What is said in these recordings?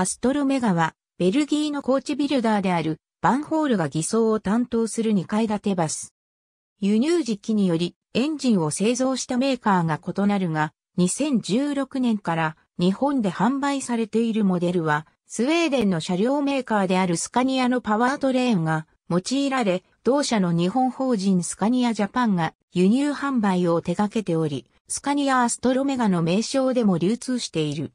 アストロメガは、ベルギーのコーチビルダーである、バンホールが偽装を担当する2階建てバス。輸入時期により、エンジンを製造したメーカーが異なるが、2016年から日本で販売されているモデルは、スウェーデンの車両メーカーであるスカニアのパワートレーンが用いられ、同社の日本法人スカニアジャパンが輸入販売を手掛けており、スカニアアストロメガの名称でも流通している。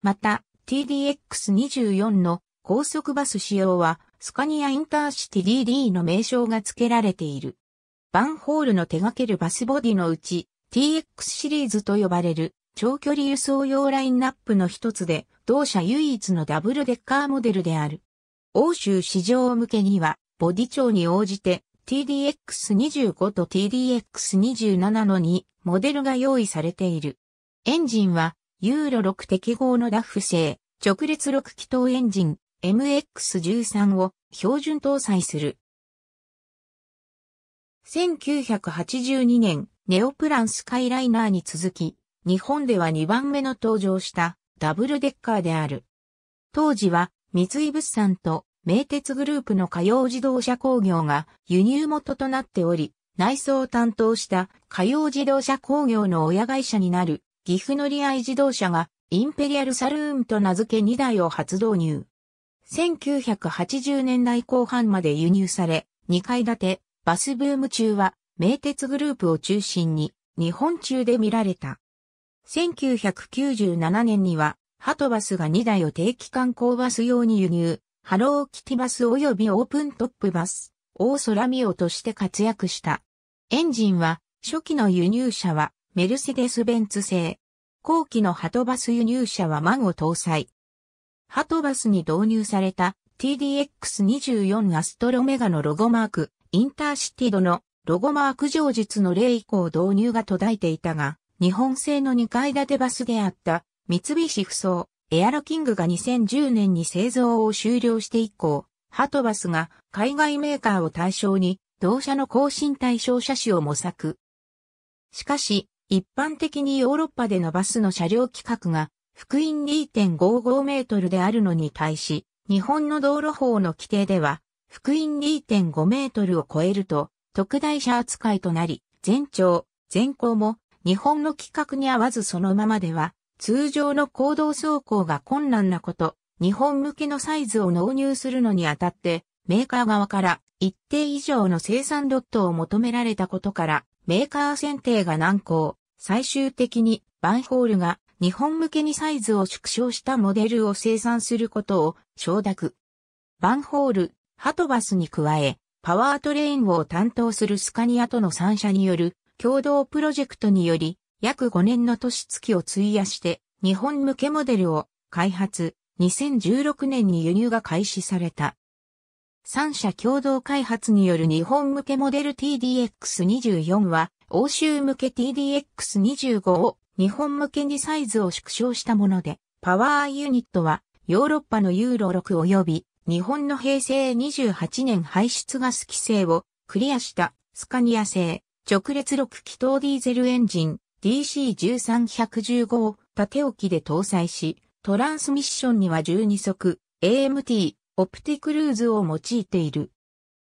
また、TDX24 の高速バス仕様は、スカニアインターシティ DD の名称が付けられている。バンホールの手掛けるバスボディのうち、TX シリーズと呼ばれる長距離輸送用ラインナップの一つで、同社唯一のダブルデッカーモデルである。欧州市場向けには、ボディ長に応じて TDX25 と TDX27 の2モデルが用意されている。エンジンはユーロ6適合のダッフ製、直列6気筒エンジン MX13 を標準搭載する。1982年、ネオプランスカイライナーに続き、日本では2番目の登場したダブルデッカーである。当時は三井物産と名鉄グループの火曜自動車工業が輸入元となっており、内装を担当した火曜自動車工業の親会社になる岐阜乗り合い自動車がインペリアルサルーンと名付け2台を初導入。1980年代後半まで輸入され、2階建て、バスブーム中は、名鉄グループを中心に、日本中で見られた。1997年には、ハトバスが2台を定期観光バス用に輸入、ハローキティバス及びオープントップバス、オーソラミオとして活躍した。エンジンは、初期の輸入車は、メルセデス・ベンツ製。後期のハトバス輸入車はマンを搭載。ハトバスに導入された TDX24 アストロメガのロゴマーク、インターシティドのロゴマーク上述の例以降導入が途絶えていたが、日本製の2階建てバスであった三菱不走、エアロキングが2010年に製造を終了して以降、ハトバスが海外メーカーを対象に同社の更新対象車種を模索。しかし、一般的にヨーロッパでのバスの車両規格が、福音2.55メートルであるのに対し、日本の道路法の規定では、福音2.5メートルを超えると、特大車扱いとなり、全長、全高も、日本の規格に合わずそのままでは、通常の行動走行が困難なこと、日本向けのサイズを納入するのにあたって、メーカー側から一定以上の生産ロットを求められたことから、メーカー選定が難航、最終的にバンホールが日本向けにサイズを縮小したモデルを生産することを承諾。バンホール、ハトバスに加え、パワートレインを担当するスカニアとの3社による共同プロジェクトにより、約5年の年月を費やして、日本向けモデルを開発、2016年に輸入が開始された。3社共同開発による日本向けモデル TDX24 は、欧州向け TDX25 を日本向けにサイズを縮小したもので、パワーユニットはヨーロッパのユーロ6及び日本の平成28年排出ガス規制をクリアしたスカニア製直列6気筒ディーゼルエンジン DC13115 を縦置きで搭載し、トランスミッションには12速 AMT オプティクルーズを用いている。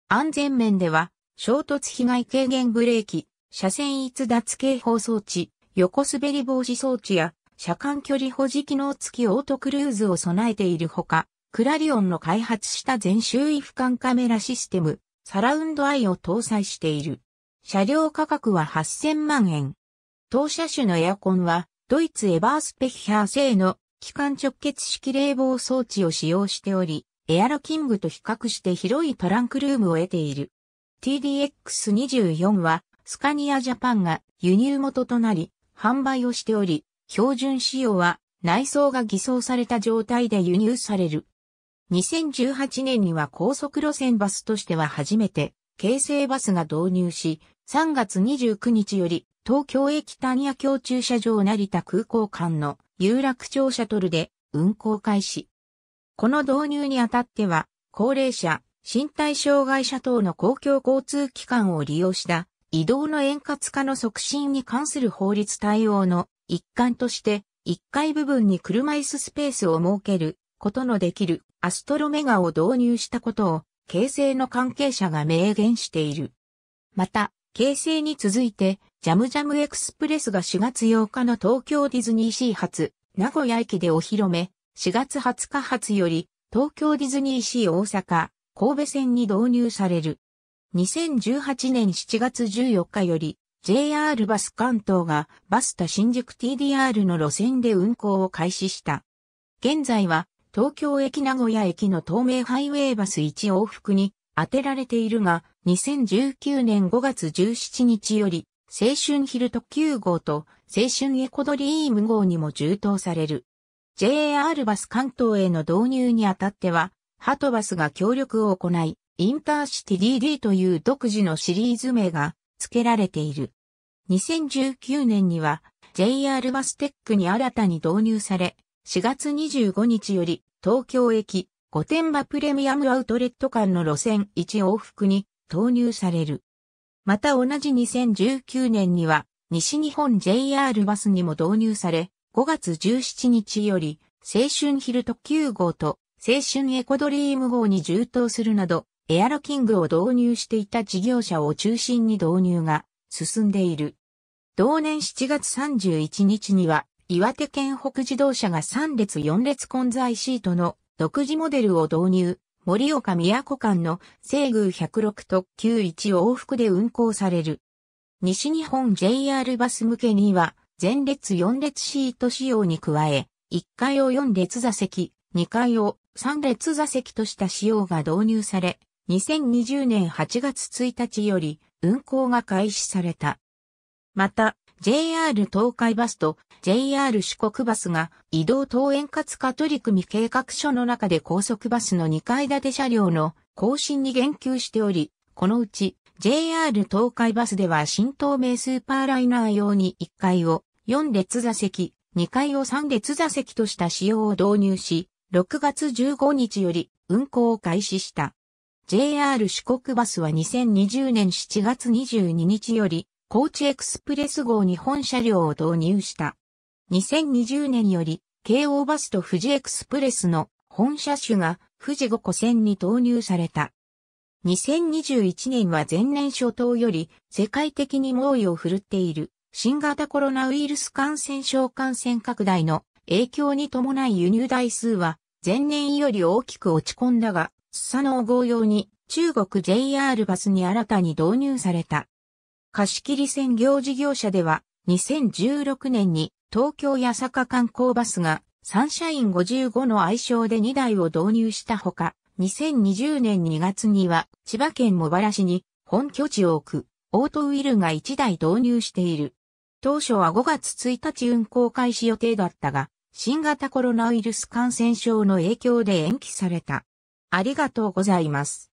安全面では、衝突被害軽減ブレーキ、車線逸脱警報装置、横滑り防止装置や、車間距離保持機能付きオートクルーズを備えているほか、クラリオンの開発した全周囲俯瞰カメラシステム、サラウンドアイを搭載している。車両価格は8000万円。当車種のエアコンは、ドイツエバースペヒャー製の機関直結式冷房装置を使用しており、エアロキングと比較して広いトランクルームを得ている。TDX24 はスカニアジャパンが輸入元となり販売をしており、標準仕様は内装が偽装された状態で輸入される。2018年には高速路線バスとしては初めて、京成バスが導入し、3月29日より東京駅谷屋京駐車場成田空港間の有楽町シャトルで運行開始。この導入にあたっては、高齢者、身体障害者等の公共交通機関を利用した移動の円滑化の促進に関する法律対応の一環として、1階部分に車椅子スペースを設けることのできるアストロメガを導入したことを、形成の関係者が明言している。また、形成に続いて、ジャムジャムエクスプレスが4月8日の東京ディズニーシー発、名古屋駅でお披露目、4月20日発より、東京ディズニーシー大阪、神戸線に導入される。2018年7月14日より、JR バス関東がバスタ新宿 TDR の路線で運行を開始した。現在は、東京駅名古屋駅の東名ハイウェイバス1往復に当てられているが、2019年5月17日より、青春ヒル特急号と青春エコドリーム号にも充当される。JR バス関東への導入にあたっては、ハトバスが協力を行い、インターシティ DD という独自のシリーズ名が付けられている。2019年には JR バステックに新たに導入され、4月25日より東京駅御殿場プレミアムアウトレット間の路線1往復に投入される。また同じ2019年には西日本 JR バスにも導入され、5月17日より、青春ヒル特急号と青春エコドリーム号に充当するなど、エアロキングを導入していた事業者を中心に導入が進んでいる。同年7月31日には、岩手県北自動車が3列4列混在シートの独自モデルを導入、盛岡宮古間の西宮106特急1往復で運行される。西日本 JR バス向けには、前列4列シート仕様に加え、1階を4列座席、2階を3列座席とした仕様が導入され、2020年8月1日より運行が開始された。また、JR 東海バスと JR 四国バスが移動等円滑化取り組み計画書の中で高速バスの2階建て車両の更新に言及しており、このうち JR 東海バスでは新東名スーパーライナー用に1階を4列座席、2階を3列座席とした仕様を導入し、6月15日より運行を開始した。JR 四国バスは2020年7月22日より、高知エクスプレス号に本車両を導入した。2020年より、京王バスと富士エクスプレスの本車種が富士五湖線に投入された。2021年は前年初頭より世界的に猛威を振るっている新型コロナウイルス感染症感染拡大の影響に伴い輸入台数は前年より大きく落ち込んだが、スサノオ号用に中国 JR バスに新たに導入された。貸切専業事業者では2016年に東京八坂観光バスがサンシャイン55の愛称で2台を導入したほか、2020年2月には千葉県茂原市に本拠地を置くオートウィルが1台導入している。当初は5月1日運行開始予定だったが、新型コロナウイルス感染症の影響で延期された。ありがとうございます。